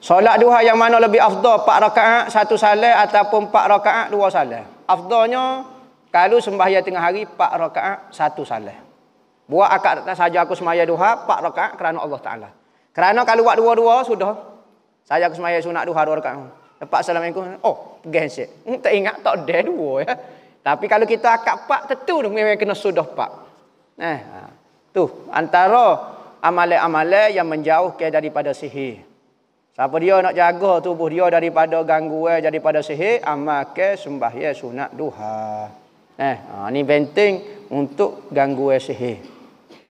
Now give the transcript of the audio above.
Solat duha yang mana lebih afdal? Empat rakaat, satu salat ataupun empat rakaat, dua salat. Afdalnya, kalau sembahyang tengah hari, empat rakaat, satu salat. Buat akad atas saja aku sembahyang duha, empat rakaat kerana Allah Ta'ala. Kerana kalau buat dua-dua, sudah. Saya aku sembahyang sunat duha, dua rakaat. Lepas Assalamualaikum, oh, gensik. Hmm, tak ingat, tak ada dua. Ya. Tapi kalau kita akad empat, tentu memang kena sudah empat. Nah eh, ha. tu antara amal-amal yang menjauhkan daripada sihir. Siapa dia nak jaga tubuh dia daripada gangguan, daripada sihir, amalke sembahyang sunat duha. Eh, ha, ni penting untuk gangguan sihir.